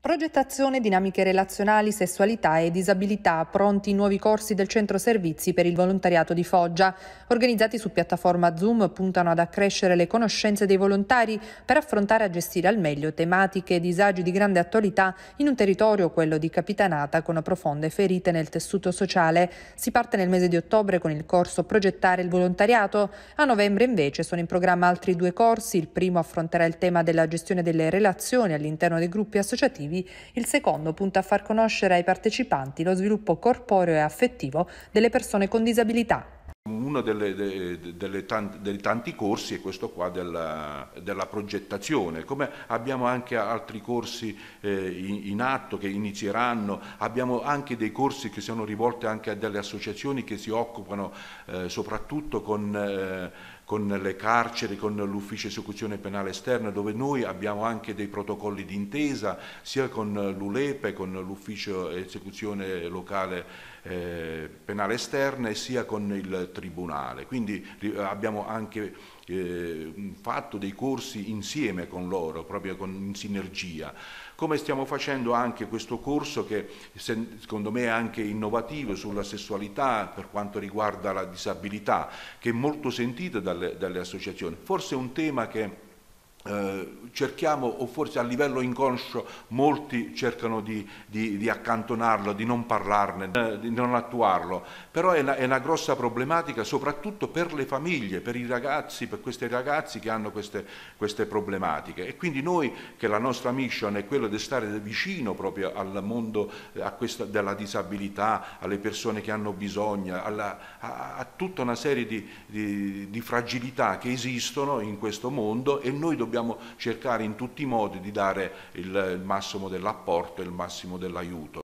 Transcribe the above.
Progettazione, dinamiche relazionali, sessualità e disabilità, pronti i nuovi corsi del centro servizi per il volontariato di Foggia. Organizzati su piattaforma Zoom, puntano ad accrescere le conoscenze dei volontari per affrontare e gestire al meglio tematiche e disagi di grande attualità in un territorio, quello di Capitanata, con profonde ferite nel tessuto sociale. Si parte nel mese di ottobre con il corso Progettare il volontariato. A novembre invece sono in programma altri due corsi. Il primo affronterà il tema della gestione delle relazioni all'interno dei gruppi associativi educativi, il secondo punta a far conoscere ai partecipanti lo sviluppo corporeo e affettivo delle persone con disabilità. Uno delle, delle, delle tanti, dei tanti corsi è questo qua della, della progettazione, come abbiamo anche altri corsi eh, in, in, atto che inizieranno, abbiamo anche dei corsi che sono rivolti anche a delle associazioni che si occupano eh, soprattutto con... Eh, con le carceri, con l'ufficio esecuzione penale esterna, dove noi abbiamo anche dei protocolli d'intesa sia con l'ULEPE, con l'ufficio esecuzione locale eh, penale esterna, sia con il Tribunale. Quindi abbiamo anche eh, fatto dei corsi insieme con loro, proprio con, in sinergia, come stiamo facendo anche questo corso che secondo me è anche innovativo sulla sessualità per quanto riguarda la disabilità, che è molto sentito dalle, dalle associazioni. Forse è un tema che eh, cerchiamo, o forse a livello inconscio molti cercano di, di, di accantonarlo, di non parlarne, eh, di non attuarlo, però è una, è una, grossa problematica soprattutto per le famiglie, per i ragazzi, per questi ragazzi che hanno queste, queste problematiche e quindi noi che la nostra mission è quella di stare vicino proprio al mondo eh, questa, della disabilità, alle persone che hanno bisogno, alla, a, a, tutta una serie di, di fragilità che esistono in questo mondo e noi dobbiamo dobbiamo cercare in tutti i modi di dare il, il massimo dell'apporto e il massimo dell'aiuto.